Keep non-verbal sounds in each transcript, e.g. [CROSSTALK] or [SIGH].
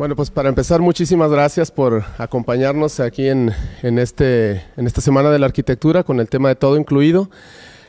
Bueno, pues para empezar, muchísimas gracias por acompañarnos aquí en, este, en esta Semana de la Arquitectura con el tema de todo incluido.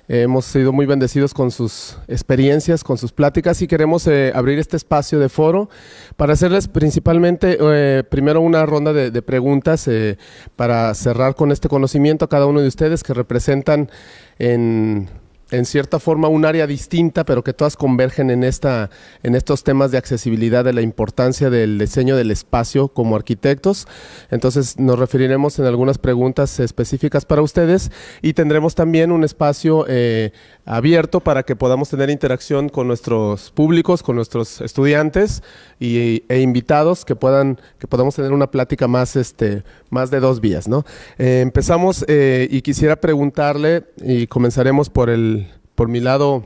hemos sido muy bendecidos con sus experiencias, con sus pláticas y queremos eh, abrir este espacio de foro para hacerles principalmente eh, primero una ronda de preguntas eh, para cerrar con este conocimiento a cada uno de ustedes que representan en en cierta forma un área distinta, pero que todas convergen en esta en estos temas de accesibilidad, de la importancia del diseño del espacio como arquitectos. Entonces nos referiremos en algunas preguntas específicas para ustedes y tendremos también un espacio eh, abierto para que podamos tener interacción con nuestros públicos, con nuestros estudiantes y, e invitados que puedan que podamos tener una plática más este más de dos vías, ¿no? Eh, empezamos eh, y quisiera preguntarle y comenzaremos por el por mi lado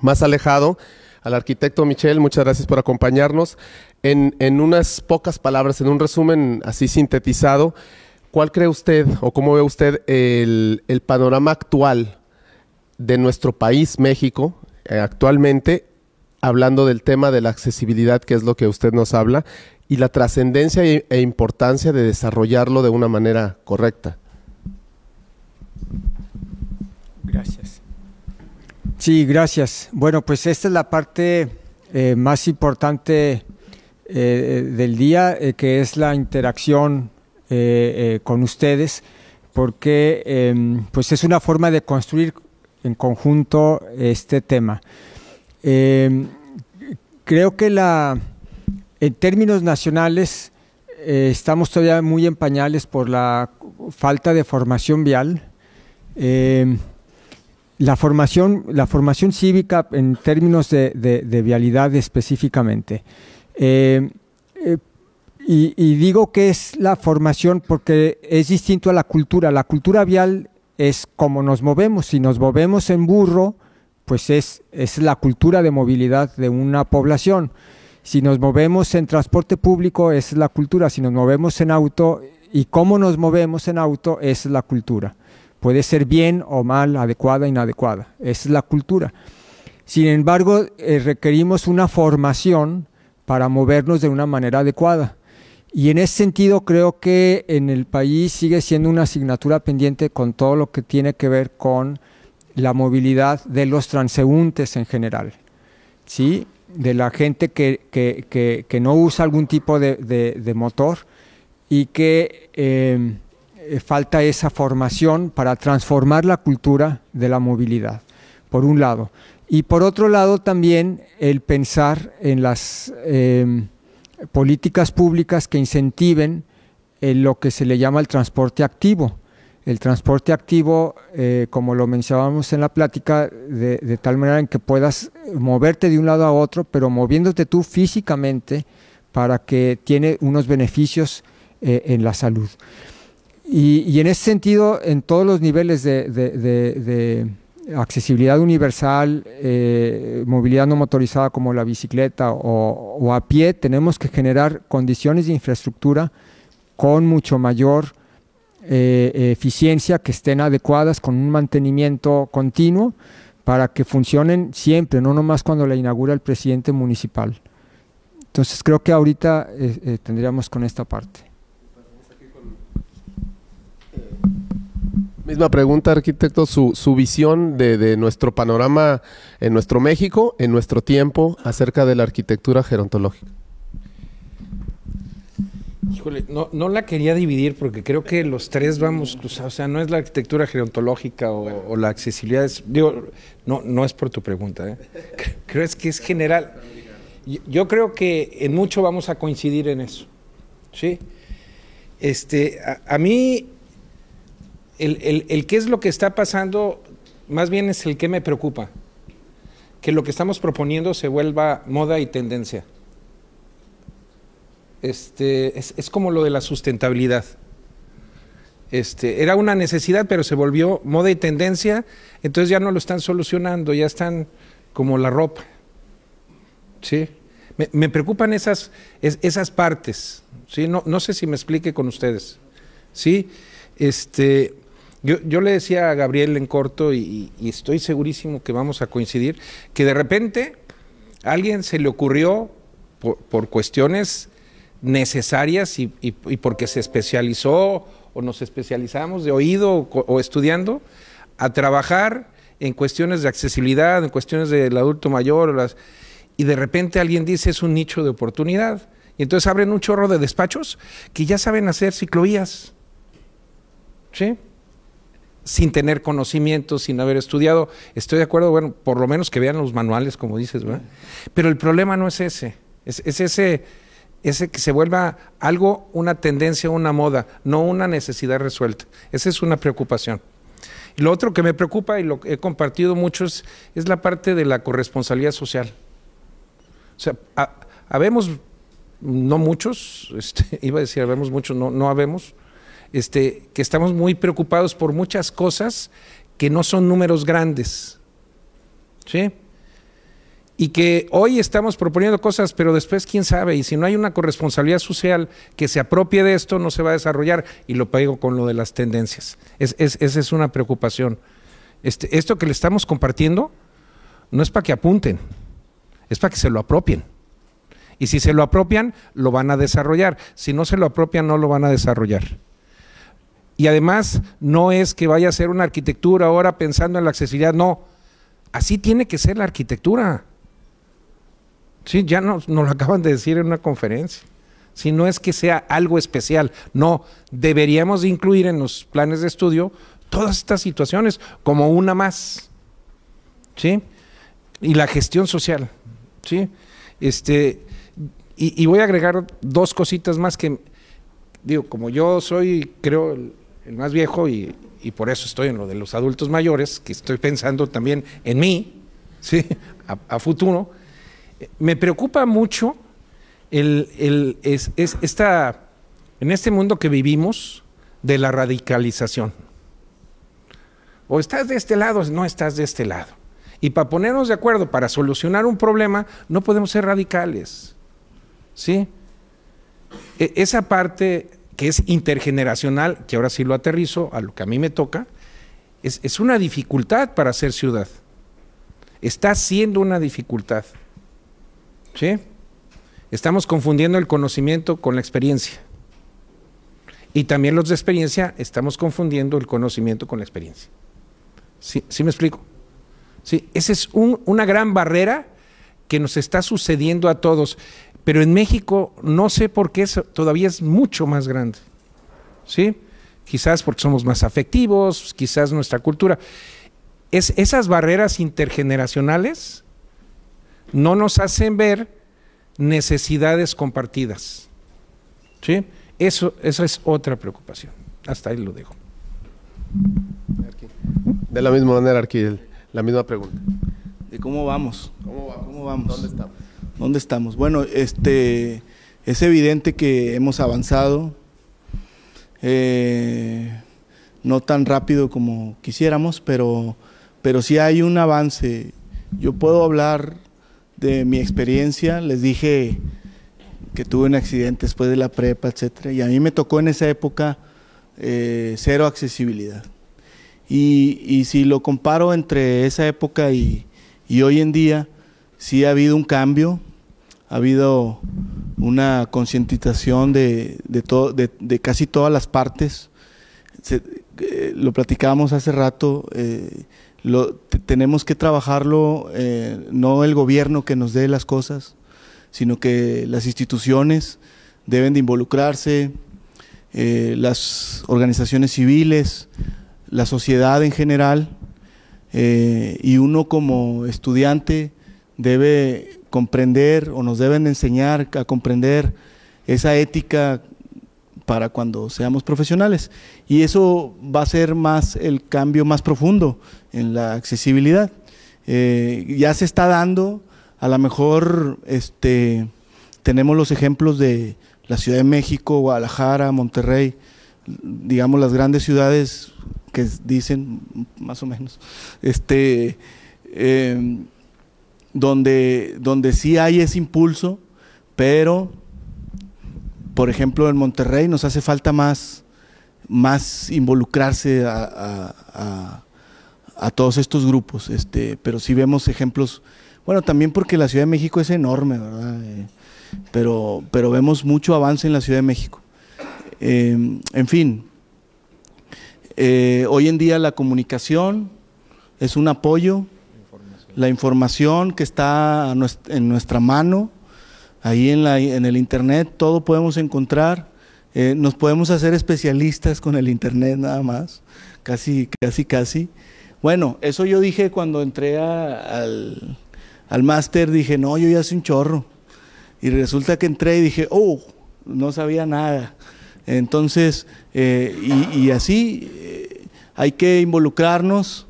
más alejado al arquitecto Michel, muchas gracias por acompañarnos. En, unas pocas palabras, en un resumen así sintetizado, ¿cuál cree usted o cómo ve usted el, el panorama actual de nuestro país, México, eh, actualmente, hablando del tema de la accesibilidad, que es lo que usted nos habla, y la trascendencia e, e importancia de desarrollarlo de una manera correcta. Gracias. Sí, gracias. Bueno, pues esta es la parte eh, más importante eh, del día, que es la interacción con ustedes, porque em, pues es una forma de construir en conjunto este tema. Em, creo que la, en términos nacionales eh, estamos todavía muy en pañales por la falta de formación vial. Em, la formación, la formación cívica en términos de, vialidad específicamente. Em, eh, y, y, digo que es la formación porque es distinto a la cultura. La cultura vial es cómo nos movemos. Si nos movemos en burro, pues es, es la cultura de movilidad de una población. Si nos movemos en transporte público, es la cultura. Si nos movemos en auto y cómo nos movemos en auto, es la cultura. Puede ser bien o mal, adecuada, inadecuada. Es la cultura. Sin embargo, eh, requerimos una formación para movernos de una manera adecuada. Y en ese sentido creo que en el país sigue siendo una asignatura pendiente con todo lo que tiene que ver con la movilidad de los transeúntes en general, ¿sí? de la gente que, no usa algún tipo de, motor y que eh, falta esa formación para transformar la cultura de la movilidad, por un lado. Y por otro lado también el pensar en las... Eh, políticas públicas que incentiven en eh, lo que se le llama el transporte activo. El transporte activo, eh, como lo mencionábamos en la plática, de, tal manera en que puedas moverte de un lado a otro, pero moviéndote tú físicamente para que tiene unos beneficios eh, en la salud. Y, en ese sentido, en todos los niveles de, accesibilidad universal, eh, movilidad no motorizada como la bicicleta o, a pie, tenemos que generar condiciones de infraestructura con mucho mayor eh, eficiencia, que estén adecuadas con un mantenimiento continuo para que funcionen siempre, no nomás cuando la inaugura el presidente municipal. Entonces creo que ahorita eh, tendríamos con esta parte. Misma pregunta, arquitecto, su, visión de, nuestro panorama en nuestro México, en nuestro tiempo, acerca de la arquitectura gerontológica. Híjole, no, la quería dividir porque creo que los tres vamos O sea, no es la arquitectura gerontológica o, la accesibilidad. digo, no, no es por tu pregunta. ¿eh? [LAUGHS] Creo que es general. Yo, creo que en mucho vamos a coincidir en eso. ¿sí? Este, a mí el, el, qué es lo que está pasando más bien es el que me preocupa, que lo que estamos proponiendo se vuelva moda y tendencia. Este, es, como lo de la sustentabilidad. Este, era una necesidad, pero se volvió moda y tendencia, entonces ya no lo están solucionando, ya están como la ropa. ¿Sí? Me, preocupan esas, esas partes. ¿sí? No, no, sé si me explique con ustedes. ¿sí? Este, yo, le decía a Gabriel en corto, y, estoy segurísimo que vamos a coincidir, que de repente alguien se le ocurrió, por, cuestiones necesarias y, porque se especializó o nos especializamos de oído o, estudiando, a trabajar en cuestiones de accesibilidad, en cuestiones del adulto mayor, las, y de repente alguien dice es un nicho de oportunidad. Y entonces abren un chorro de despachos que ya saben hacer ciclovías. ¿Sí? sin tener conocimiento, sin haber estudiado. Estoy de acuerdo, bueno, por lo menos que vean los manuales, como dices, ¿verdad? Pero el problema no es ese, es, ese, ese que se vuelva algo, una tendencia, una moda, no una necesidad resuelta. Esa es una preocupación. Y lo otro que me preocupa y lo que he compartido mucho es, es la parte de la corresponsabilidad social. O sea, habemos, no muchos, [LAUGHS] este, iba a decir habemos muchos, no, no habemos, este, que estamos muy preocupados por muchas cosas que no son números grandes. ¿Sí? y que hoy estamos proponiendo cosas, pero después quién sabe, y si no hay una corresponsabilidad social que se apropie de esto, no se va a desarrollar, y lo pego con lo de las tendencias. esa es una preocupación. Este, esto que le estamos compartiendo no es para que apunten, es para que se lo apropien. Y si se lo apropian, lo van a desarrollar. Si no se lo apropian, no lo van a desarrollar. Y además no es que vaya a ser una arquitectura ahora pensando en la accesibilidad, no. Así tiene que ser la arquitectura. Sí, ya nos, lo [LAUGHS] acaban de decir en una conferencia. Si no es que sea algo especial, no, deberíamos incluir en los planes de estudio todas estas situaciones como una más. ¿Sí? Y la gestión social. ¿Sí? Este, y, voy a agregar dos cositas más que, digo, como yo soy, creo, el más viejo, y, por eso estoy en lo de los adultos mayores, que estoy pensando también en mí, [LAUGHS] a, futuro, me preocupa mucho en este mundo que vivimos de la radicalización. O estás de este lado, no estás de este lado. Y para ponernos de acuerdo, para solucionar un problema, no podemos ser radicales. ¿Sí? E, esa parte que es intergeneracional, que ahora sí lo aterrizo a lo que a mí me toca, es, una dificultad para ser ciudad. Está siendo una dificultad. ¿Sí? Estamos confundiendo el conocimiento con la experiencia. Y también los de experiencia estamos confundiendo el conocimiento con la experiencia. ¿Sí, me explico? Sí, esa es una gran barrera que nos está sucediendo a todos. Pero en México no sé por qué todavía es mucho más grande. ¿Sí? Quizás porque somos más afectivos, quizás nuestra cultura. esas barreras intergeneracionales no nos hacen ver necesidades compartidas. ¿Sí? Eso, esa es otra preocupación. Hasta ahí lo dejo. De la misma manera, Arquil, la misma pregunta. ¿De cómo vamos? ¿Cómo vamos? ¿Dónde estamos? ¿Dónde estamos? Bueno, este, es evidente que hemos avanzado, eh, no tan rápido como quisiéramos, pero, pero sí hay un avance. Yo puedo hablar de mi experiencia, les dije que tuve un accidente después de la prepa, etcétera, y a mí me tocó en esa época eh, cero accesibilidad. Y, si lo comparo entre esa época y, y hoy en día, sí ha habido un cambio, ha habido una concientización de, de, de, casi todas las partes. Eh, lo platicábamos hace rato, eh, tenemos que trabajarlo, eh, no el gobierno que nos dé las cosas, sino que las instituciones deben de involucrarse, las organizaciones civiles, la sociedad en general, y uno como estudiante debe comprender o nos deben enseñar a comprender esa ética para cuando seamos profesionales. Y eso va a ser más el cambio más profundo en la accesibilidad. Eh, ya se está dando, a lo mejor este, tenemos los ejemplos de la Ciudad de México, Guadalajara, Monterrey, digamos las grandes ciudades que dicen, más o menos, este, eh, donde, donde sí hay ese impulso, pero, por ejemplo, en Monterrey nos hace falta más, más involucrarse a, todos estos grupos, este, pero sí vemos ejemplos, bueno, también porque la Ciudad de México es enorme, ¿verdad? Eh, pero, pero vemos mucho avance en la Ciudad de México. Em, en fin, eh, hoy en día la comunicación es un apoyo, la información que está en nuestra mano, ahí en, la, en el Internet, todo podemos encontrar. Eh, nos podemos hacer especialistas con el Internet nada más, casi, casi, casi. Bueno, eso yo dije cuando entré al, máster, dije, no, yo ya soy un chorro. Y resulta que entré y dije, oh, no sabía nada. Entonces, eh, y, así eh, hay que involucrarnos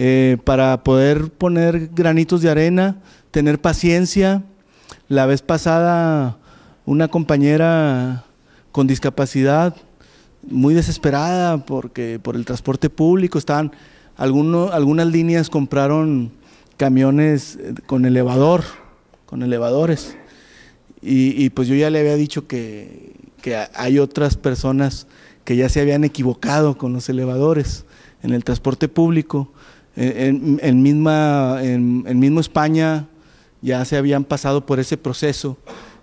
eh, para poder poner granitos de arena, tener paciencia. La vez pasada una compañera con discapacidad, muy desesperada porque por el transporte público estaban algunas líneas compraron camiones eh, con elevador, con elevadores. Y, y pues yo ya le había dicho que, que hay otras personas que ya se habían equivocado con los elevadores en el transporte público en, en, misma, en, mismo España ya se habían pasado por ese proceso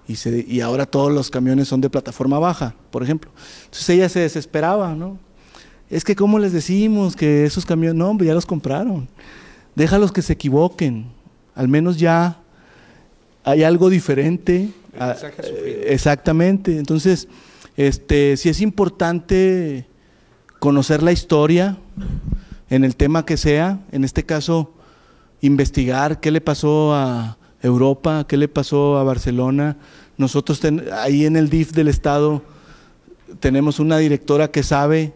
y, se, ahora todos los camiones son de plataforma baja, por ejemplo. Entonces ella se desesperaba, ¿no? Es que cómo les decimos que esos camiones, no, ya los compraron. Déjalos que se equivoquen. Al menos ya hay algo diferente. Eh, exactamente. Entonces, este, sí es importante conocer la historia, en el tema que sea, en este caso, investigar qué le pasó a Europa, qué le pasó a Barcelona. Nosotros ahí en el DIF del Estado tenemos una directora que sabe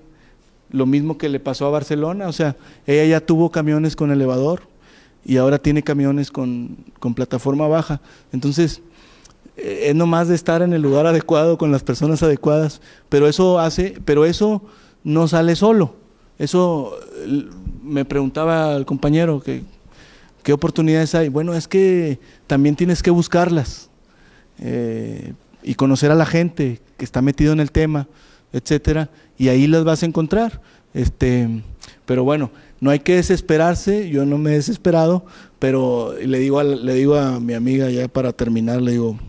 lo mismo que le pasó a Barcelona, o sea, ella ya tuvo camiones con elevador y ahora tiene camiones con, con plataforma baja. Entonces, eh, es nomás de estar en el lugar adecuado con las personas adecuadas, pero eso hace, pero eso no sale solo. Eso me preguntaba el compañero que qué oportunidades hay. Bueno, es que también tienes que buscarlas eh, y conocer a la gente que está metido en el tema, etcétera, y ahí las vas a encontrar. Este, pero bueno, no hay que desesperarse, yo no me he desesperado, pero le digo le digo a mi amiga ya para terminar, le digo,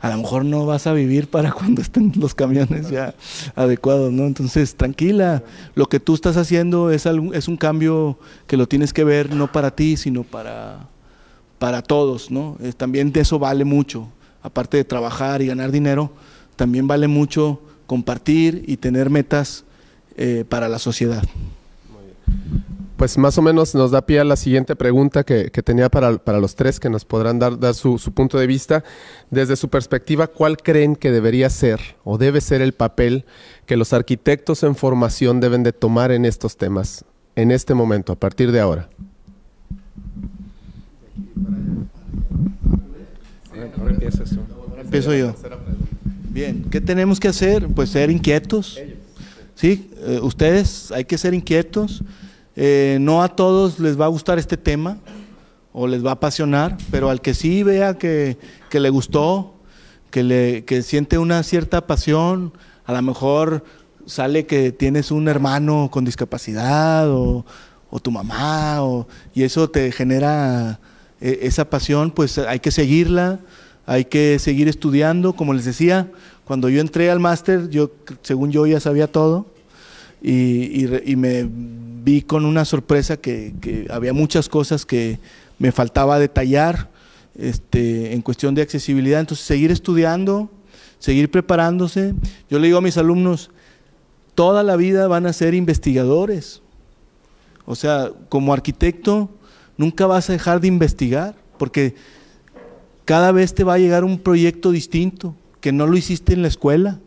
a lo mejor no vas a vivir para [LAUGHS] cuando estén los camiones ya adecuados, ¿no? Entonces, tranquila, lo que tú estás haciendo es, es un cambio que lo tienes que ver no para ti, sino para, para todos, ¿no? Eh, también de eso vale mucho, aparte de trabajar y ganar dinero, también vale mucho compartir y tener metas eh, para la sociedad. Muy bien pues más o menos nos da pie a la siguiente pregunta que, tenía para, los tres, que nos podrán dar, dar su, punto de vista. Desde su perspectiva, ¿cuál creen que debería ser o debe ser el papel que los arquitectos en formación deben de tomar en estos temas, en este momento, a partir de ahora? Bien, ¿qué tenemos que hacer? Pues ser inquietos. Sí, eh, ustedes hay que ser inquietos. Eh, no a todos les va a gustar este tema o les va a apasionar, pero al que sí vea que, le gustó, que, le, siente una cierta pasión, a lo mejor sale que tienes un hermano con discapacidad o, tu mamá, y eso te genera eh, esa pasión, pues hay que seguirla, hay que seguir estudiando. Como les decía, cuando yo entré al máster, yo, según yo ya sabía todo, y, me vi con una sorpresa que, había muchas cosas que me faltaba detallar este, en cuestión de accesibilidad. Entonces, seguir estudiando, seguir preparándose. Yo le digo a mis alumnos, toda la vida van a ser investigadores. O sea, como arquitecto, nunca vas a dejar de investigar, porque cada vez te va a llegar un proyecto distinto, que no lo hiciste en la escuela.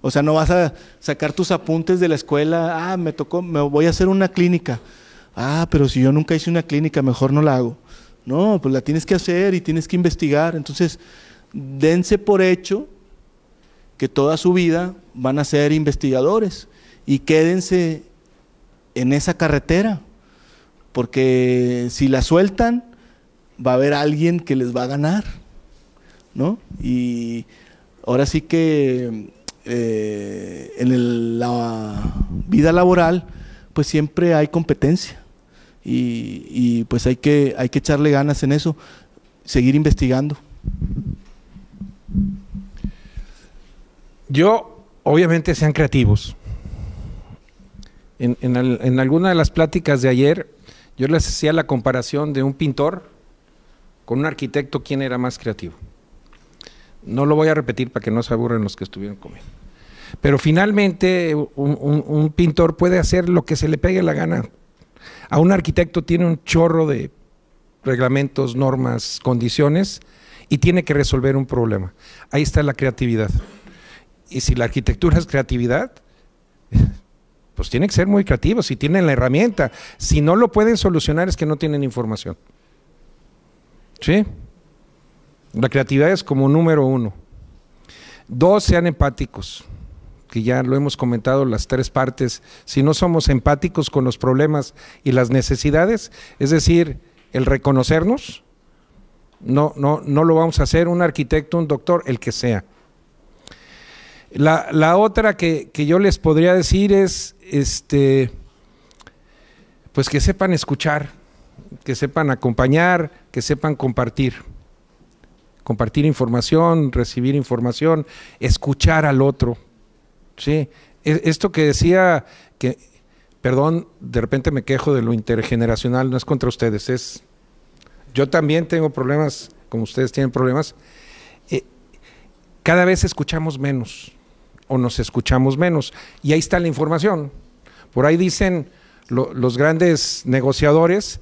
O sea, no vas a sacar tus apuntes de la escuela, ah, me tocó, me voy a hacer una clínica. Ah, pero si yo nunca hice una clínica, mejor no la hago. No, pues la tienes que hacer y tienes que investigar. Entonces, dense por hecho que toda su vida van a ser investigadores y quédense en esa carretera, porque si la sueltan, va a haber alguien que les va a ganar, ¿no? Y ahora sí que eh, en la vida laboral, pues siempre hay competencia. Y, pues hay que, hay que echarle ganas en eso, seguir investigando. Yo, obviamente, sean creativos. En, alguna de las pláticas de ayer, yo les hacía la comparación de un pintor con un arquitecto, ¿quién era más creativo? No lo voy a repetir para que no se aburren los que estuvieron conmigo. Pero finalmente un, pintor puede hacer lo que se le pegue la gana. A un arquitecto tiene un chorro de reglamentos, normas, condiciones y tiene que resolver un problema. Ahí está la creatividad. Y si la arquitectura es creatividad, [LAUGHS] pues tiene que ser muy creativo. si tienen la herramienta. Si no lo pueden solucionar es que no tienen información. ¿Sí? La creatividad es como número uno. Dos, sean empáticos que ya lo hemos comentado las tres partes, si no somos empáticos con los problemas y las necesidades, es decir, el reconocernos, no, no, no lo vamos a hacer un arquitecto, un doctor, el que sea. La, otra que, que, yo les podría decir es, este, pues que sepan escuchar, que sepan acompañar, que sepan compartir. Compartir información, recibir información, escuchar al otro, Sí, e, esto que decía que, perdón, de repente me quejo de lo intergeneracional, no es contra ustedes, es... Yo también tengo problemas, como ustedes tienen problemas. Eh, cada vez escuchamos menos o nos escuchamos menos. Y ahí está la información. Por ahí dicen los grandes negociadores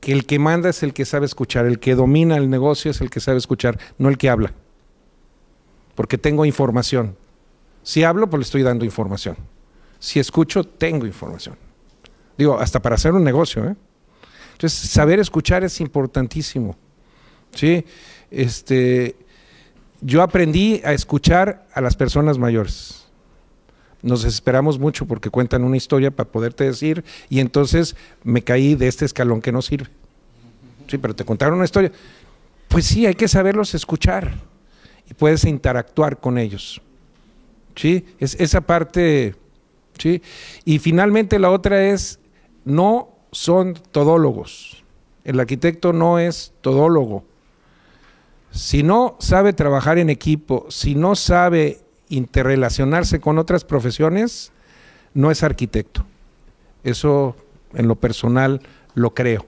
que el que manda es el que sabe escuchar, el que domina el negocio es el que sabe escuchar, no el que habla, porque tengo información. Si hablo, pues le estoy dando información. Si escucho, tengo información. Digo, hasta para hacer un negocio. ¿eh? Entonces, saber escuchar es importantísimo. Este, yo aprendí a escuchar a las personas mayores nos desesperamos mucho porque cuentan una historia para poderte decir y entonces me caí de este escalón que no sirve. Sí, pero te contaron una historia. Pues sí, hay que saberlos escuchar y puedes interactuar con ellos. ¿sí? Es esa parte, ¿sí? Y finalmente la otra es, no son todólogos. El arquitecto no es todólogo. Si no sabe trabajar en equipo, si no sabe interrelacionarse con otras profesiones, no es arquitecto. Eso en lo personal lo creo.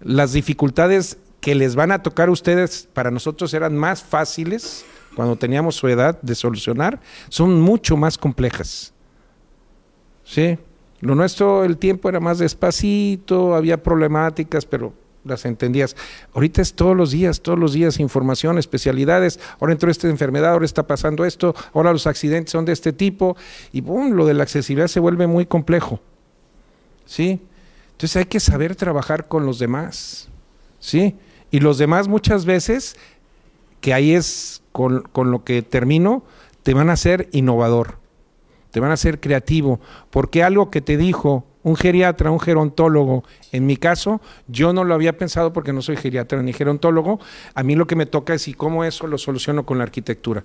Las dificultades que les van a tocar a ustedes para nosotros eran más fáciles cuando teníamos su edad de solucionar, son mucho más complejas. ¿Sí? Lo nuestro, el tiempo era más despacito, había problemáticas, pero las entendías. Ahorita es todos los días, todos los días información, especialidades, ahora entró esta enfermedad, ahora está pasando esto, ahora los accidentes son de este tipo, y boom, lo de la accesibilidad se vuelve muy complejo. ¿Sí? Entonces hay que saber trabajar con los demás. ¿Sí? Y los demás muchas veces, que ahí es con, lo que termino, te van a ser innovador, te van a ser creativo, porque algo que te dijo un geriatra, un gerontólogo, en mi caso, yo no lo había pensado porque no soy geriatra ni gerontólogo, a mí lo que me toca es y cómo eso lo soluciono con la arquitectura.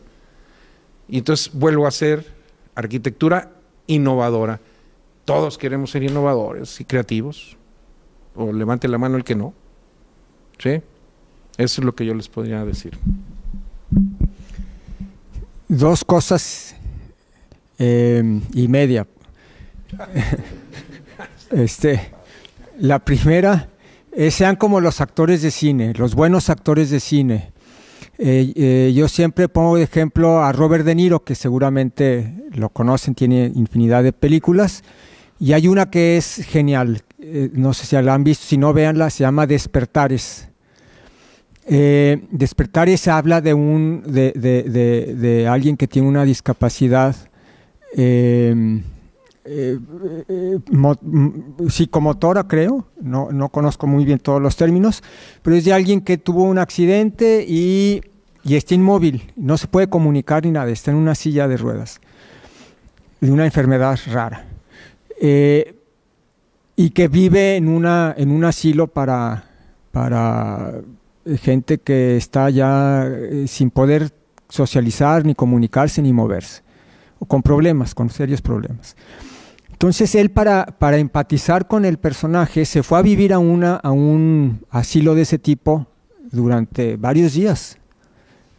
Y entonces vuelvo a ser arquitectura innovadora. Todos queremos ser innovadores y creativos, o levante la mano el que no. Eso es lo que yo les podría decir dos cosas em, y media. [LAUGHS] este, la primera sean como los actores de cine, los buenos actores de cine. Eh, eh, yo siempre pongo de ejemplo a Robert De Niro, que seguramente lo conocen, tiene infinidad de películas, y hay una que es genial, eh, no sé si la han visto, si no, véanla, se llama Despertares y eh, se habla de, un, de, alguien que tiene una discapacidad em, eh, eh, mm, psicomotora, creo, no, conozco muy bien todos los términos, pero es de alguien que tuvo un accidente y, está inmóvil, no se puede comunicar ni nada, está en una silla de ruedas, de una enfermedad rara, y que vive en, una, en un asilo para, para gente que está ya eh, sin poder socializar, ni comunicarse, ni moverse, o con problemas, con serios problemas. Entonces él para, para empatizar con el personaje se fue a vivir a, una, a un asilo de ese tipo durante varios días,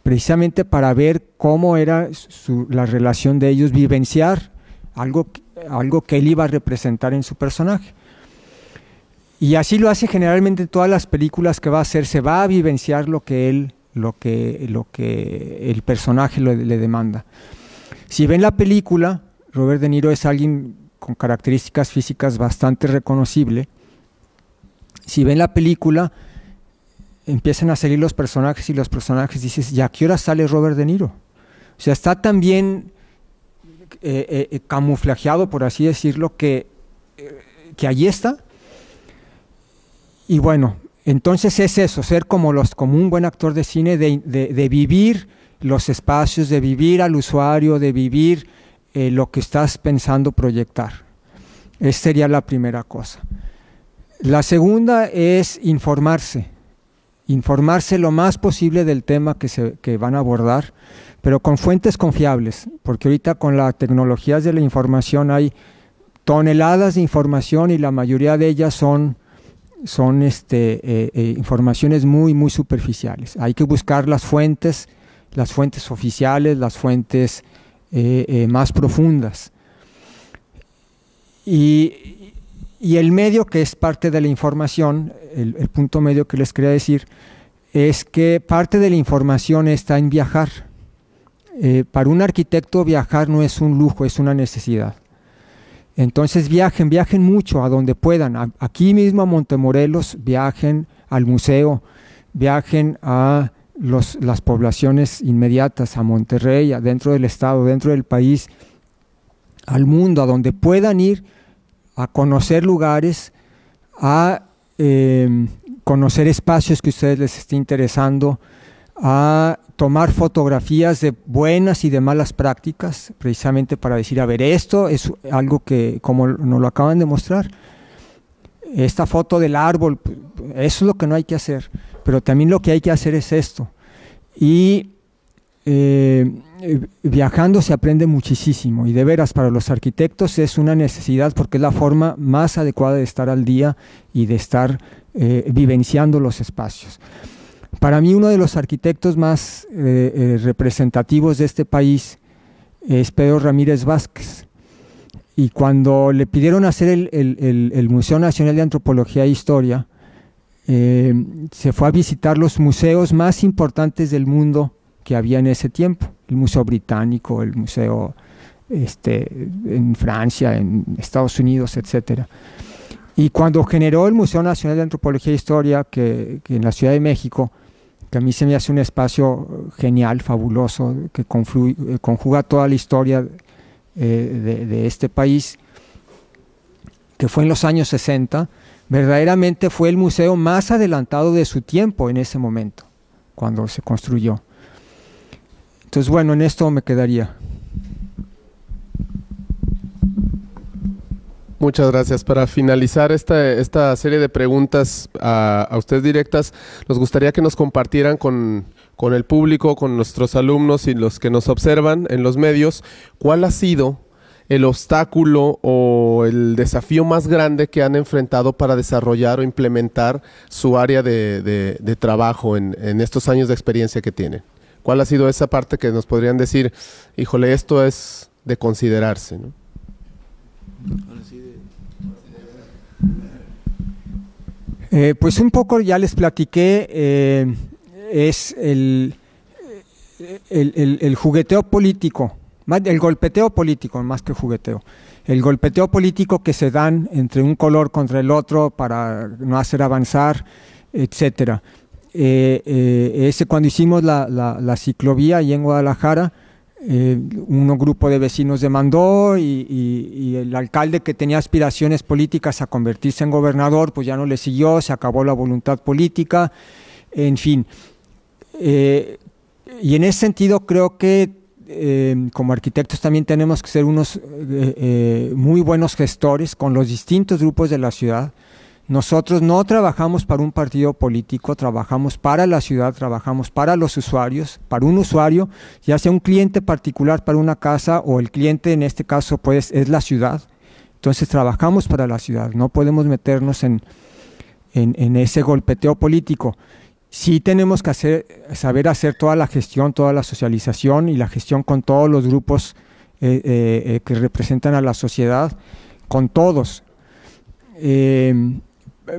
precisamente para ver cómo era la relación de ellos, vivenciar algo, algo que él iba a representar en su personaje. Y así lo hace generalmente todas las películas que va a hacer, se va a vivenciar lo que él, lo que, lo que el personaje le demanda. Si ven la película, Robert De Niro es alguien con características físicas bastante reconocible. Si ven la película, empiezan a salir los personajes y los personajes dices, ¿ya a qué hora sale Robert De Niro? O sea, está también eh, eh, eh, camuflajeado, por así decirlo, que, ahí que allí está y bueno, entonces es eso, ser como, los, como un buen actor de cine, de, vivir los espacios, de vivir al usuario, de vivir eh, lo que estás pensando proyectar. Esa sería la primera cosa. La segunda es informarse, informarse lo más posible del tema que, se, que van a abordar, pero con fuentes confiables, porque ahorita con las tecnologías de la información hay toneladas de información y la mayoría de ellas son son este, eh, eh, informaciones muy, muy superficiales. Hay que buscar las fuentes, las fuentes oficiales, las fuentes eh, más profundas. Y, el medio que es parte de la información, el, punto medio que les quería decir, es que parte de la información está en viajar. para un arquitecto viajar no es un lujo, es una necesidad. Entonces viajen, viajen mucho a donde puedan. aquí mismo a Montemorelos, viajen al museo, viajen a las poblaciones inmediatas, a Monterrey, dentro del estado, dentro del país, al mundo, a donde puedan ir a conocer lugares, a eh, conocer espacios que a ustedes les esté interesando, a tomar fotografías de buenas y de malas prácticas, precisamente para decir, a ver, esto es algo que, como nos lo acaban de mostrar, esta foto del árbol, eso es lo que no hay que hacer, pero también lo que hay que hacer es esto. Y eh, viajando se aprende muchísimo y de veras para los arquitectos es una necesidad porque es la forma más adecuada de estar al día y de estar eh, vivenciando los espacios. Para mí uno de los arquitectos más eh, eh, representativos de este país es Pedro Ramírez Vázquez. Y cuando le pidieron hacer el, Museo Nacional de Antropología e Historia, eh, se fue a visitar los museos más importantes del mundo que había en ese tiempo. El Museo Británico, el Museo este, en Francia, en Estados Unidos, etc. Y cuando generó el Museo Nacional de Antropología e Historia, que en la Ciudad de México, que a mí se me hace un espacio eh, genial, fabuloso, que eh, conjuga toda la historia eh, de, este país, que fue en los años 60, verdaderamente fue el museo más adelantado de su tiempo en ese momento, cuando se construyó. Entonces, bueno, en esto me quedaría. Muchas gracias. Para finalizar esta, serie de preguntas a, a ustedes directas, nos gustaría que nos compartieran con, el público, con nuestros alumnos y los que nos observan en los medios, cuál ha sido el obstáculo o el desafío más grande que han enfrentado para desarrollar o implementar su área de, trabajo en, estos años de experiencia que tienen? ¿Cuál ha sido esa parte que nos podrían decir, híjole, esto es de considerarse? ¿no? Eh, pues un poco ya les platiqué, eh, es el, jugueteo político, el golpeteo político más que jugueteo, el golpeteo político que se dan entre un color contra el otro para no hacer avanzar, etcétera. Eh, ese cuando hicimos la, la ciclovía ahí en Guadalajara, eh, un grupo de vecinos demandó y, el alcalde que tenía aspiraciones políticas a convertirse en gobernador, pues ya no le siguió, se acabó la voluntad política, en fin. Eh, y en ese sentido creo que eh, como arquitectos también tenemos que ser unos muy buenos gestores con los distintos grupos de la ciudad nosotros no trabajamos para un partido político, trabajamos para la ciudad, trabajamos para los usuarios, para un usuario, ya sea un cliente particular para una casa o el cliente en este caso pues es la ciudad. Entonces trabajamos para la ciudad, no podemos meternos en, ese golpeteo político. Sí tenemos que hacer, saber hacer toda la gestión, toda la socialización y la gestión con todos los grupos eh, eh, eh, que representan a la sociedad, con todos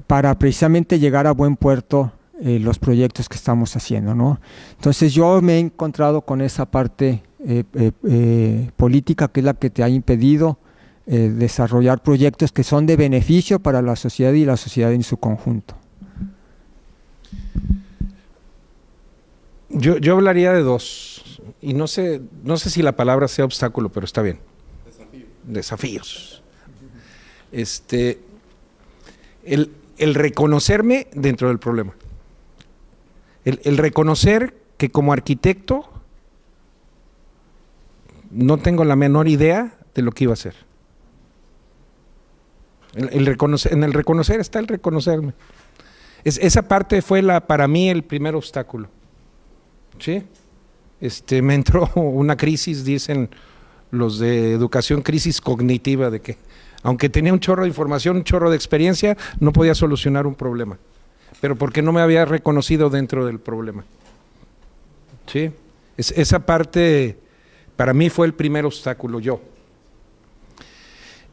para precisamente llegar a buen puerto eh, los proyectos que estamos haciendo. Entonces yo me he encontrado con esa parte eh, eh, política que es la que te ha impedido desarrollar proyectos que son de beneficio para la sociedad y la sociedad en su conjunto. Yo, hablaría de dos, y no sé, no sé si la palabra sea obstáculo, pero está bien. Desafíos. Desafíos. Este, el, reconocerme dentro del problema. El, reconocer que como arquitecto no tengo la menor idea de lo que iba a hacer. El, reconocer, en el reconocer está el reconocerme. esa parte fue la, para mí el primer obstáculo. Este, me entró [LAUGHS] una crisis, dicen los de educación, crisis cognitiva, de que aunque tenía un chorro de información, un chorro de experiencia, no podía solucionar un problema. Pero porque no me había reconocido dentro del problema. ¿Sí? esa parte para mí fue el primer obstáculo, yo.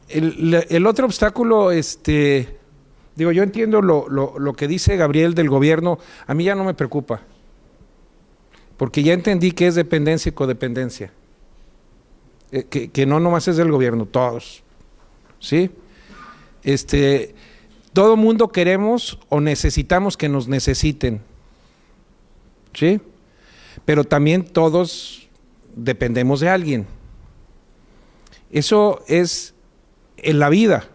El, otro obstáculo, este, digo, yo entiendo lo, que dice Gabriel del gobierno, a mí ya no me preocupa, porque ya entendí que es dependencia y codependencia. Eh, que, que, no nomás es del gobierno, todos. ¿sí? Este, todo mundo queremos o necesitamos que nos necesiten, ¿sí? Pero también todos dependemos de alguien. Eso es en la vida.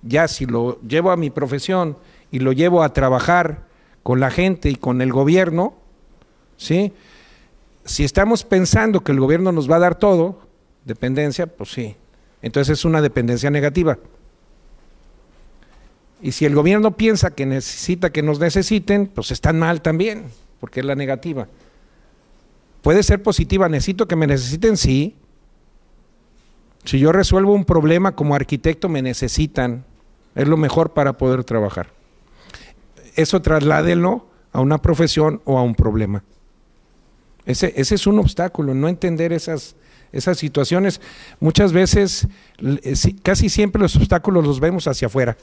Ya si lo llevo a mi profesión y lo llevo a trabajar con la gente y con el gobierno, ¿sí? Si estamos pensando que el gobierno nos va a dar todo, dependencia, pues sí. Entonces es una dependencia negativa. Y si el gobierno piensa que necesita que nos necesiten, pues están mal también, porque es la negativa. Puede ser positiva, necesito que me necesiten, sí. Si yo resuelvo un problema como arquitecto, me necesitan. Es lo mejor para poder trabajar. Eso trasládenlo a una profesión o a un problema. Ese, ese es un obstáculo, no entender esas, esas situaciones, muchas veces, eh, casi siempre los obstáculos los vemos hacia afuera.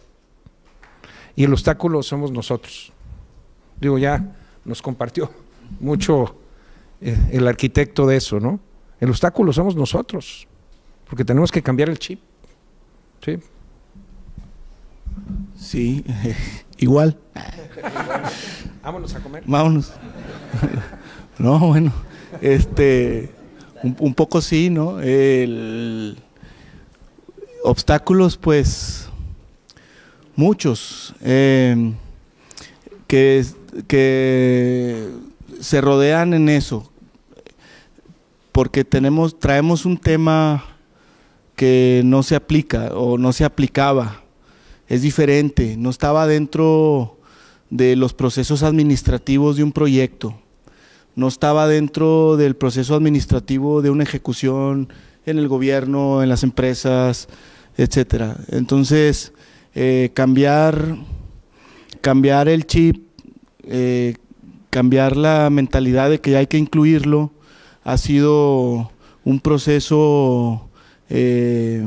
Y el obstáculo somos nosotros. Digo, ya nos compartió [LAUGHS] mucho eh, el arquitecto de eso, ¿no? El obstáculo somos nosotros, porque tenemos que cambiar el chip. Sí. Sí, [LAUGHS] igual. Vámonos a comer. Vámonos. [LAUGHS] No, bueno, este, un, poco sí, ¿no? El, obstáculos, pues, muchos, em, que, que se rodean en eso, porque tenemos, traemos un tema que no se aplica o no se aplicaba, es diferente, no estaba dentro de los procesos administrativos de un proyecto no estaba dentro del proceso administrativo de una ejecución en el gobierno, en las empresas, etcétera. Entonces, eh, cambiar, cambiar el chip, eh, cambiar la mentalidad de que hay que incluirlo, ha sido un proceso eh,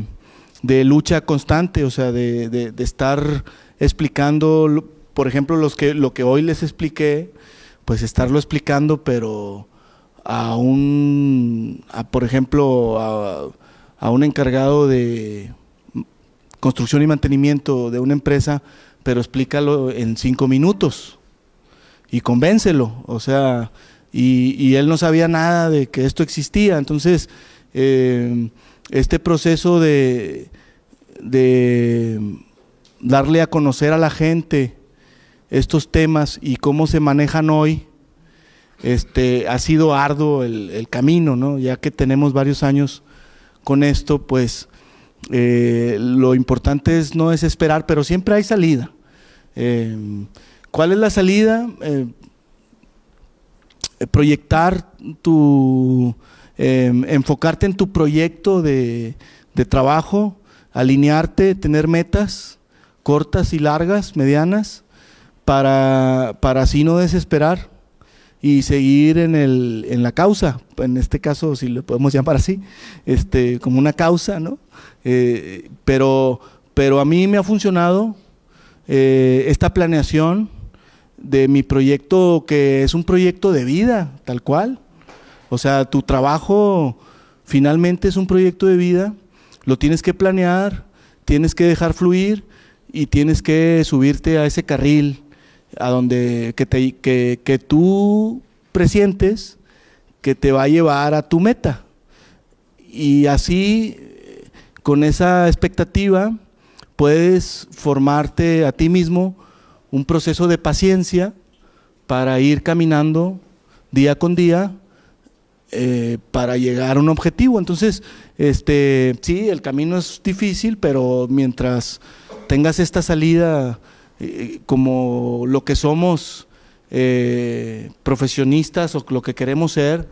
de lucha constante, o sea, de, estar explicando, por ejemplo, que, lo que hoy les expliqué, pues estarlo explicando, pero a un, por ejemplo, a, un encargado de construcción y mantenimiento de una empresa, pero explícalo en cinco minutos y convéncelo, o sea, y, él no sabía nada de que esto existía, entonces eh, este proceso de, de darle a conocer a la gente estos temas y cómo se manejan hoy, este, ha sido arduo el, camino, ya que tenemos varios años con esto, pues eh, lo importante es no pero siempre hay salida. Eh, ¿Cuál es la salida? Eh, proyectar tu, em, enfocarte en tu proyecto de, de trabajo, alinearte, tener metas cortas y largas, medianas, para, para así no desesperar y seguir en, el, en la causa, en este caso si lo podemos llamar así, este, como una causa, ¿no? Eh, pero, pero a mí me ha funcionado eh, esta planeación de mi proyecto, que es un proyecto de vida, tal cual. O sea, tu trabajo finalmente es un proyecto de vida, lo tienes que planear, tienes que dejar fluir y tienes que subirte a ese carril a donde que, te, que, tú presientes que te va a llevar a tu meta. Y así, con esa expectativa, puedes formarte a ti mismo un proceso de paciencia para ir caminando día con día eh, para llegar a un objetivo. Entonces, este, sí, el camino es difícil, pero mientras tengas esta salida eh, como lo que somos eh, profesionistas o lo que queremos ser,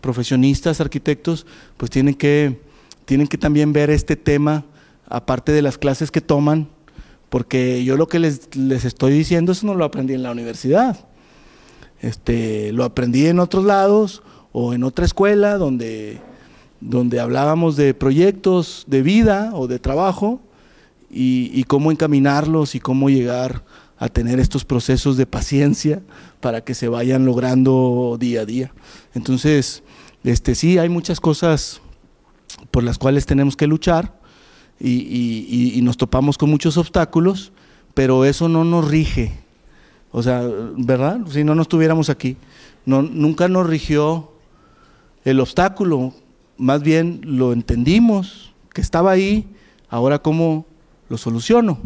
profesionistas, arquitectos, pues tienen que, tienen que también ver este tema, aparte de las clases que toman, porque yo lo que les, estoy diciendo, eso no lo aprendí en la universidad. Este, lo aprendí en otros lados o en otra escuela donde, donde hablábamos de proyectos de vida o de trabajo y, cómo encaminarlos y cómo llegar a tener estos procesos de paciencia para que se vayan logrando día a día. Entonces, este, sí, hay muchas cosas por las cuales tenemos que luchar y, nos topamos con muchos obstáculos, pero eso no nos rige. O sea, ¿verdad? Si no, nos estuviéramos aquí. No, nunca nos rigió el obstáculo, más bien lo entendimos, que estaba ahí, ahora cómo lo soluciono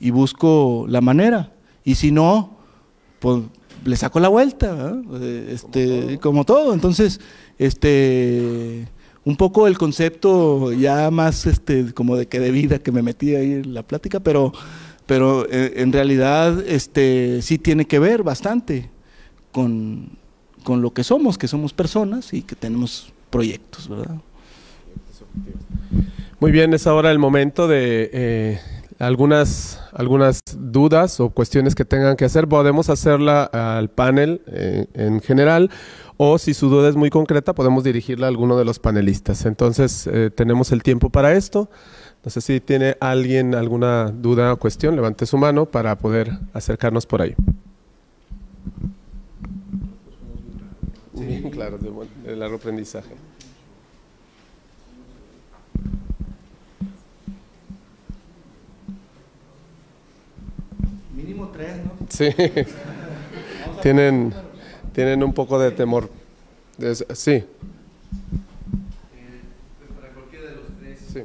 y busco la manera. Y si no, pues le saco la vuelta, ¿eh? este, como todo. Entonces, este, un poco el concepto ya más este, como de que de vida que me metí ahí en la plática, pero, pero eh, en realidad este, sí tiene que ver bastante con, con lo que somos, que somos personas y que tenemos proyectos, ¿verdad? Este muy bien, es ahora el momento de eh, algunas, algunas dudas o cuestiones que tengan que hacer. Podemos hacerla al panel eh, en general o si su duda es muy concreta podemos dirigirla a alguno de los panelistas. Entonces eh, tenemos el tiempo para esto. No sé si tiene alguien alguna duda o cuestión, levante su mano para poder acercarnos por ahí. Sí, [LAUGHS] claro, de, largo aprendizaje. Mínimo tres, ¿no? Sí. [LAUGHS] tienen, tienen un poco de temor. Es, sí. Eh, pues, para cualquiera de los tres. Sí.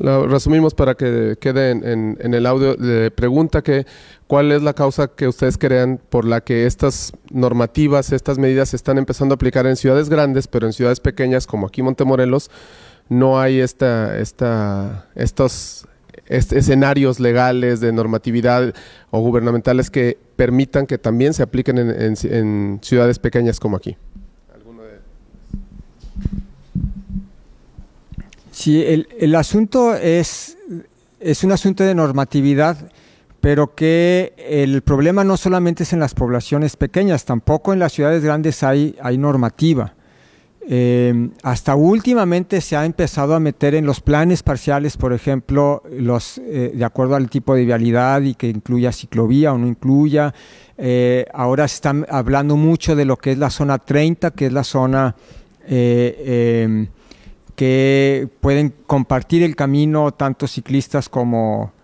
Lo resumimos para que quede en, el audio. Le pregunta que cuál es la causa que ustedes crean por la que estas normativas, estas medidas se están empezando a aplicar en ciudades grandes, pero en ciudades pequeñas como aquí Montemorelos no hay esta, esta, estos escenarios legales de normatividad o gubernamentales que permitan que también se apliquen en ciudades pequeñas como aquí. Sí, el, asunto es, es un asunto de normatividad pero que el problema no solamente es en las poblaciones pequeñas, tampoco en las ciudades grandes hay, hay normativa. Eh, hasta últimamente se ha empezado a meter en los planes parciales, por ejemplo, los, eh, de acuerdo al tipo de vialidad y que incluya ciclovía o no incluya. Eh, ahora se está hablando mucho de lo que es la zona 30, que es la zona que pueden compartir el camino tanto ciclistas como,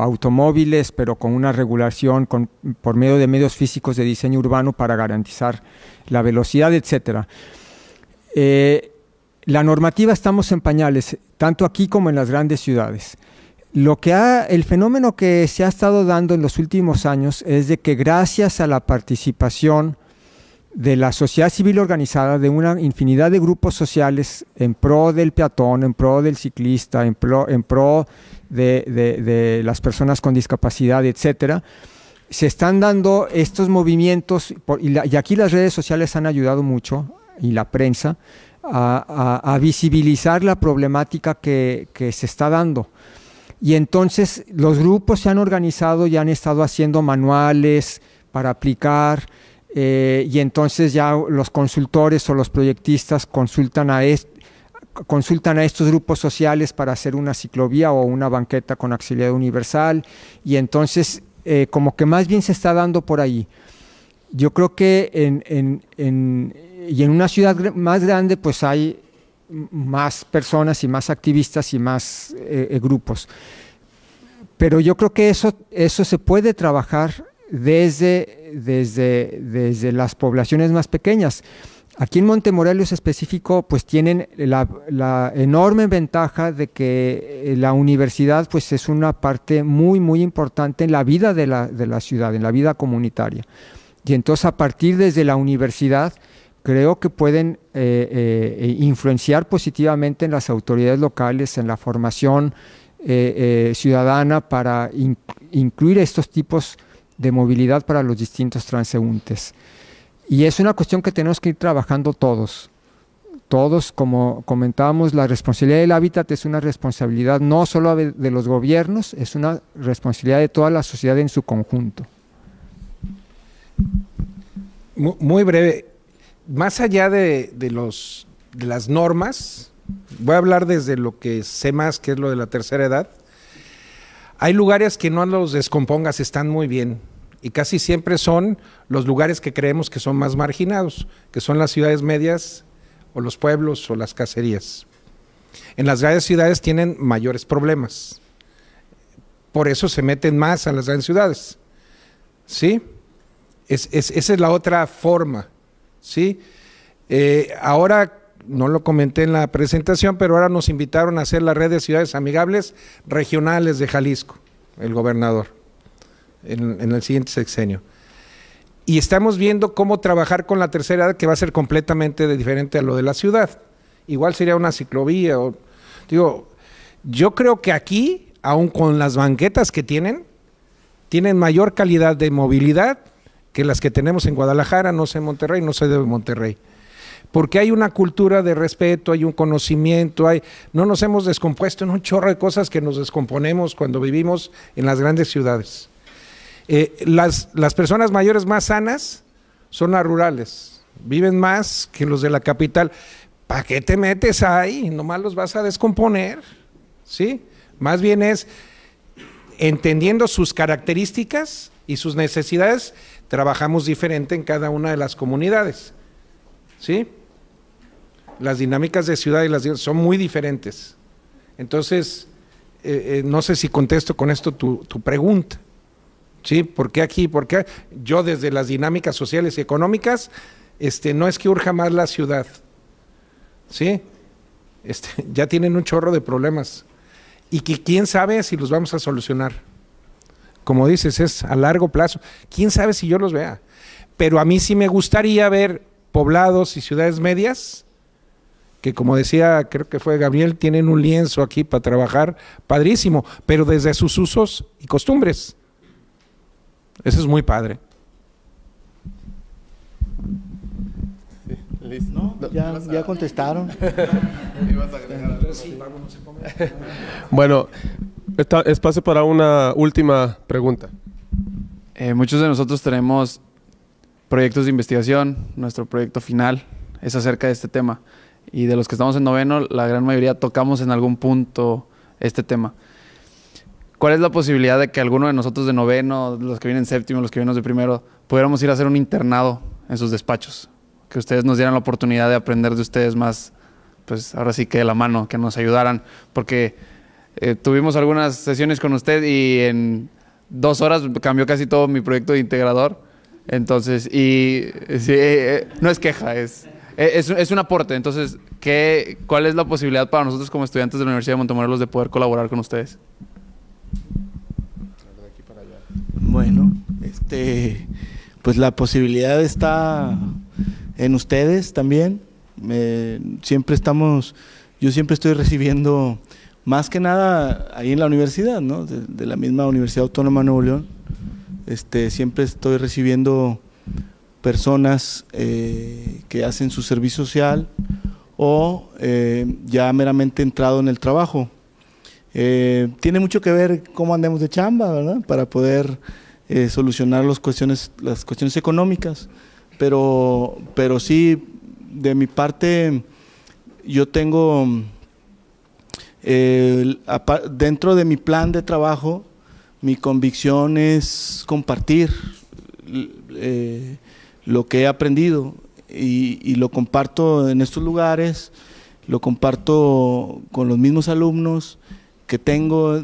automóviles, pero con una regulación por medio de medios físicos de diseño urbano para garantizar la velocidad, etcétera. Eh, la normativa estamos en pañales, tanto aquí como en las grandes ciudades. Lo que ha, el fenómeno que se ha estado dando en los últimos años es de que gracias a la participación de la sociedad civil organizada, de una infinidad de grupos sociales en pro del peatón, en pro del ciclista, en pro, de, las personas con discapacidad, etcétera, se están dando estos movimientos, y, aquí las redes sociales han ayudado mucho, y la prensa, a, visibilizar la problemática que, que se está dando. Y entonces los grupos se han organizado y han estado haciendo manuales para aplicar, eh, y entonces ya los consultores o los proyectistas consultan a, consultan a estos grupos sociales para hacer una ciclovía o una banqueta con accesibilidad universal y entonces eh, como que más bien se está dando por ahí. Yo creo que en, y en una ciudad más grande pues hay más personas y más activistas y más eh, grupos. Pero yo creo que eso, eso se puede trabajar desde, desde, desde las poblaciones más pequeñas. Aquí en Montemorelos específico, pues tienen la, enorme ventaja de que eh, la universidad pues es una parte muy, muy importante en la vida de la, ciudad, en la vida comunitaria. Y entonces a partir desde la universidad creo que pueden eh, eh, influenciar positivamente en las autoridades locales, en la formación ciudadana para incluir estos tipos de de movilidad para los distintos transeúntes. Y es una cuestión que tenemos que ir trabajando todos. Todos, como comentábamos, la responsabilidad del hábitat es una responsabilidad no solo de los gobiernos, es una responsabilidad de toda la sociedad en su conjunto. Muy breve, más allá de, de las normas, voy a hablar desde lo que sé más, que es lo de la tercera edad hay lugares que no los descompongas, están muy bien. Y casi siempre son los lugares que creemos que son más marginados, que son las ciudades medias o los pueblos o las cacerías. En las grandes ciudades tienen mayores problemas. Por eso se meten más a las grandes ciudades. ¿Sí? esa es la otra forma. ¿Sí? Eh, ahora no lo comenté en la presentación, pero ahora nos invitaron a hacer la red de ciudades amigables regionales de Jalisco, el gobernador, en, el siguiente sexenio. Y estamos viendo cómo trabajar con la tercera edad, que va a ser completamente diferente a lo de la ciudad. Igual sería una ciclovía. digo, yo creo que aquí, aun con las banquetas que tienen, tienen mayor calidad de movilidad que las que tenemos en Guadalajara, no sé en Monterrey, no sé de Monterrey porque hay una cultura de respeto, hay un conocimiento, hay, no nos hemos descompuesto en un chorro de cosas que nos descomponemos cuando vivimos en las grandes ciudades. Eh, las, personas mayores más sanas son las rurales, viven más que los de la capital. ¿Para qué te metes ahí? Nomás los vas a descomponer, ¿sí? Más bien es entendiendo sus características y sus necesidades, trabajamos diferente en cada una de las comunidades. ¿Sí? las dinámicas de ciudad y las son muy diferentes. Entonces, eh, eh, no sé si contesto con esto tu, tu pregunta. ¿Sí? ¿Por qué aquí? ¿Por qué? Yo desde las dinámicas sociales y económicas, este, no es que urja más la ciudad. ¿Sí? Este, [LAUGHS] ya tienen un chorro de problemas. Y que quién sabe si los vamos a solucionar. Como dices, es a largo plazo. ¿Quién sabe si yo los vea? Pero a mí sí me gustaría ver poblados y ciudades medias que como decía, creo que fue Gabriel, tienen un lienzo aquí para trabajar padrísimo, pero desde sus usos y costumbres. Eso es muy padre. ya, ya, contestaron. [LAUGHS] [LAUGHS] bueno, espacio para una última pregunta. Eh, muchos de nosotros tenemos proyectos de investigación. Nuestro proyecto final es acerca de este tema y de los que estamos en noveno, la gran mayoría tocamos en algún punto este tema. ¿Cuál es la posibilidad de que alguno de nosotros de noveno, los que vienen séptimo, los que vienen de primero, pudiéramos ir a hacer un internado en sus despachos? Que ustedes nos dieran la oportunidad de aprender de ustedes más, pues ahora sí que de la mano, que nos ayudaran. Porque eh, tuvimos algunas sesiones con usted y en dos horas cambió casi todo mi proyecto de integrador. Entonces, y eh, eh, no es queja, es eh, es, un aporte. Entonces, ¿qué, ¿cuál es la posibilidad para nosotros como estudiantes de la Universidad de Montemorelos de poder colaborar con ustedes? Bueno, este, pues la posibilidad está en ustedes también. Eh, siempre estamos, yo siempre estoy recibiendo más que nada ahí en la universidad, ¿no? De, la misma Universidad Autónoma de Nuevo León. Este, siempre estoy recibiendo personas eh, que hacen su servicio social o eh, ya meramente entrado en el trabajo. Eh, tiene mucho que ver cómo andemos de chamba, ¿verdad? Para poder solucionar las cuestiones, las cuestiones económicas. Pero, pero sí, de mi parte, yo tengo, dentro de mi plan de trabajo, mi convicción es compartir lo que he aprendido y, lo comparto en estos lugares, lo comparto con los mismos alumnos que tengo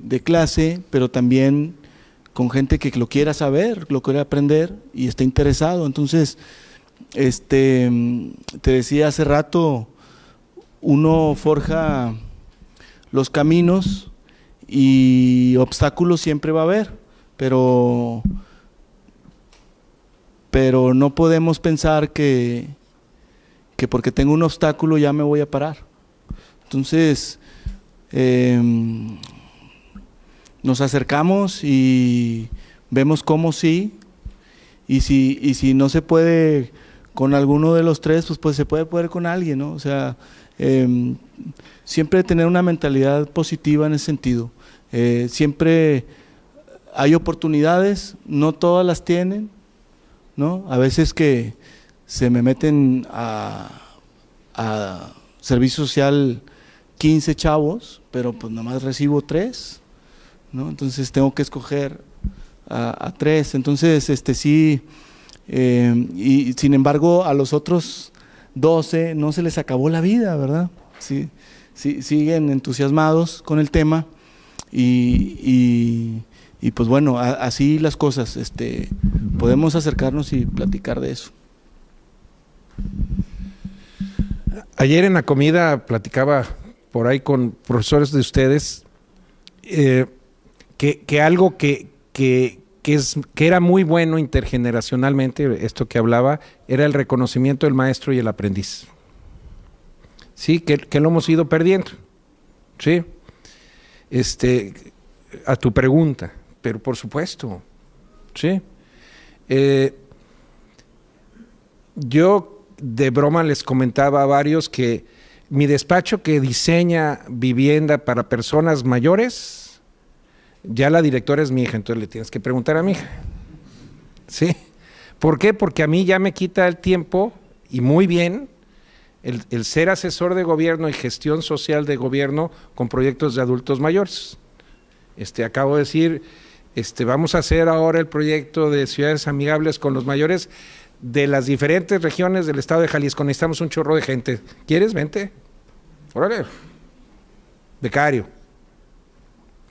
de clase, pero también con gente que lo quiera saber, lo quiera aprender y está interesado. Entonces, este, te decía hace rato, uno forja los caminos y obstáculos siempre va a haber, pero pero no podemos pensar que, que porque tengo un obstáculo ya me voy a parar. Entonces, em, nos acercamos y vemos cómo sí, y si, y si no se puede con alguno de los tres, pues, pues se puede poder con alguien, ¿no? O sea, em, siempre tener una mentalidad positiva en ese sentido. Eh, siempre hay oportunidades, no todas las tienen, a veces que se me meten a, servicio social 15 chavos, pero pues nada más recibo 3, Entonces tengo que escoger a, a 3. Entonces, este sí, eh, y sin embargo a los otros 12 no se les acabó la vida, ¿verdad? Sí, sí siguen entusiasmados con el tema y y pues bueno, así las cosas, este, podemos acercarnos y platicar de eso. Ayer en la comida platicaba por ahí con profesores de ustedes eh, que, algo que, es, que era muy bueno intergeneracionalmente, esto que hablaba, era el reconocimiento del maestro y el aprendiz. Sí, que, que lo hemos ido perdiendo. Sí. Este, a tu pregunta pero por supuesto, sí. Eh, yo de broma les comentaba a varios que mi despacho que diseña vivienda para personas mayores, ya la directora es mi hija, entonces le tienes que preguntar a mi hija. ¿Sí? ¿Por qué? Porque a mí ya me quita el tiempo, y muy bien, el, el ser asesor de gobierno y gestión social de gobierno con proyectos de adultos mayores. Este, acabo de decir este, vamos a hacer ahora el proyecto de ciudades amigables con los mayores de las diferentes regiones del estado de Jalisco. Necesitamos un chorro de gente. ¿Quieres? Vente. Órale. Becario.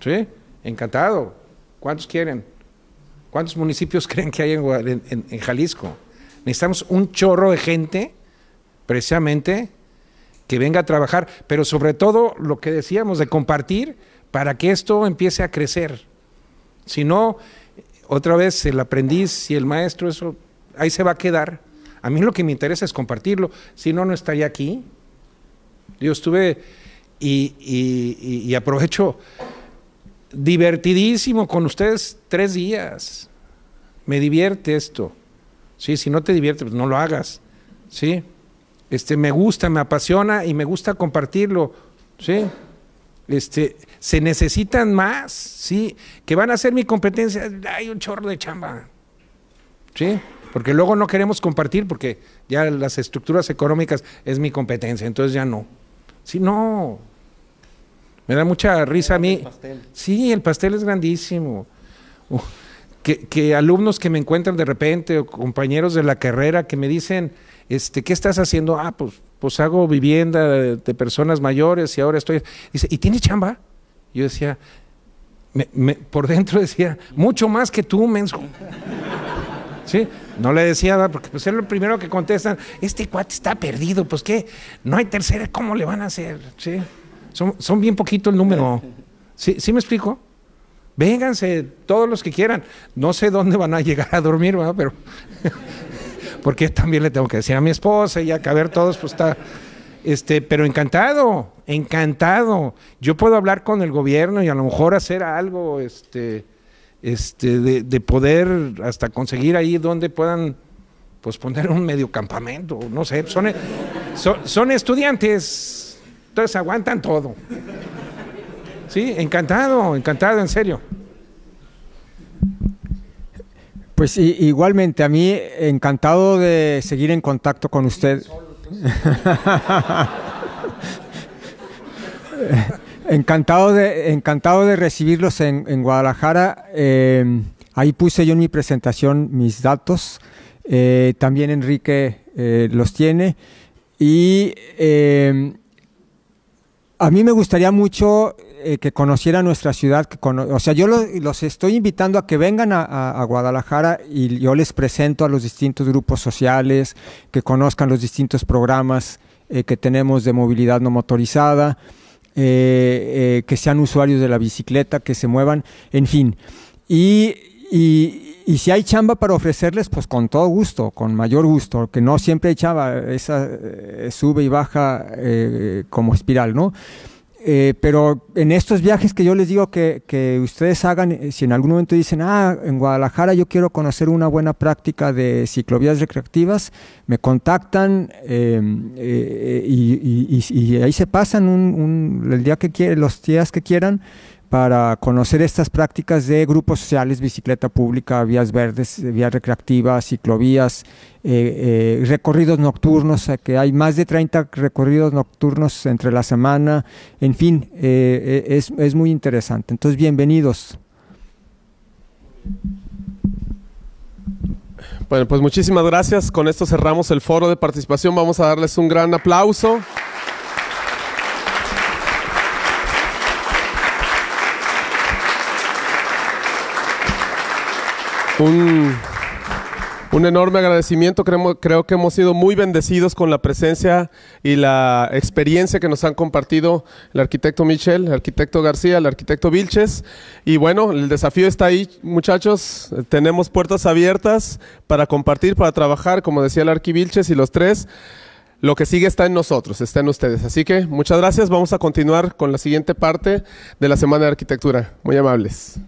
¿Sí? Encantado. ¿Cuántos quieren? ¿Cuántos municipios [LAUGHS] creen que hay en Jalisco? Necesitamos un chorro de gente, precisamente, que venga a trabajar, pero sobre todo lo que decíamos de compartir para que esto empiece a crecer. Si no, otra vez el aprendiz y el maestro, eso ahí se va a quedar. A mí lo que me interesa es compartirlo, si no, no estaría aquí. Yo estuve y, y, aprovecho divertidísimo con ustedes tres días. Me divierte esto. ¿sí? Si no te divierte, pues no lo hagas. ¿sí? Este, me gusta, me apasiona y me gusta compartirlo. ¿sí? Este, se necesitan más, ¿sí? Que van a ser mi competencia. Hay un chorro de chamba. ¿Sí? Porque luego no queremos compartir porque ya las estructuras económicas es mi competencia, entonces ya no. Sí, no. Me da mucha risa a mí. sí, el pastel es grandísimo. Uh, que, que, alumnos que me encuentran de repente o compañeros de la carrera que me dicen, este, ¿qué estás haciendo? Ah, pues pues hago vivienda de, personas mayores y ahora estoy... Dice, ¿y tiene chamba? Yo decía, me, por dentro decía, mucho más que tú, menso. ¿Sí? No le decía nada, porque pues es lo primero que contestan, este cuate está perdido, pues qué, no hay tercera, ¿cómo le van a hacer? ¿Sí? Son, son bien poquito el número. ¿Sí, ¿Sí me explico? Vénganse todos los que quieran. No sé dónde van a llegar a dormir, ¿verdad? pero porque también le tengo que decir a mi esposa y a ver todos, pues está. Este, pero encantado, encantado. Yo puedo hablar con el gobierno y a lo mejor hacer algo, este, este, de, poder hasta conseguir ahí donde puedan pues poner un medio campamento, no sé, son, son, son, estudiantes, entonces aguantan todo. Sí, encantado, encantado, en serio. Pues igualmente, a mí encantado de seguir en contacto con usted. [LAUGHS] encantado, de, encantado de recibirlos en, Guadalajara. Em, ahí puse yo en mi presentación mis datos. Eh, también Enrique eh, los tiene. Y em, a mí me gustaría mucho eh, que conociera nuestra ciudad, o sea, yo los estoy invitando a que vengan a, Guadalajara y yo les presento a los distintos grupos sociales, que conozcan los distintos programas eh, que tenemos de movilidad no motorizada, eh, que sean usuarios de la bicicleta, que se muevan, en fin. Y, y, y si hay chamba para ofrecerles, pues con todo gusto, con mayor gusto, que no siempre hay chamba, esa eh, sube y baja eh, como espiral, ¿no? Eh, pero en estos viajes que yo les digo que, que, ustedes hagan, si en algún momento dicen, ah, en Guadalajara yo quiero conocer una buena práctica de ciclovías recreativas, me contactan em, y, ahí se pasan el día que los días que quieran para conocer estas prácticas de grupos sociales, bicicleta pública, vías verdes, eh, vías recreativas, ciclovías, eh, eh, recorridos nocturnos, que hay más de 30 recorridos nocturnos entre la semana, en fin, es, es, muy interesante. Entonces, bienvenidos. Bueno, pues muchísimas gracias. Con esto cerramos el foro de participación. Vamos a darles un gran aplauso. Un, enorme agradecimiento. Creo, que hemos sido muy bendecidos con la presencia y la experiencia que nos han compartido el arquitecto Michel, el arquitecto García, el arquitecto Vilches. Y bueno, el desafío está ahí, muchachos. Tenemos puertas abiertas para compartir, para trabajar, como decía el arqui Vilches y los tres. Lo que sigue está en nosotros, está en ustedes. Así que muchas gracias. Vamos a continuar con la siguiente parte de la Semana de Arquitectura. Muy amables.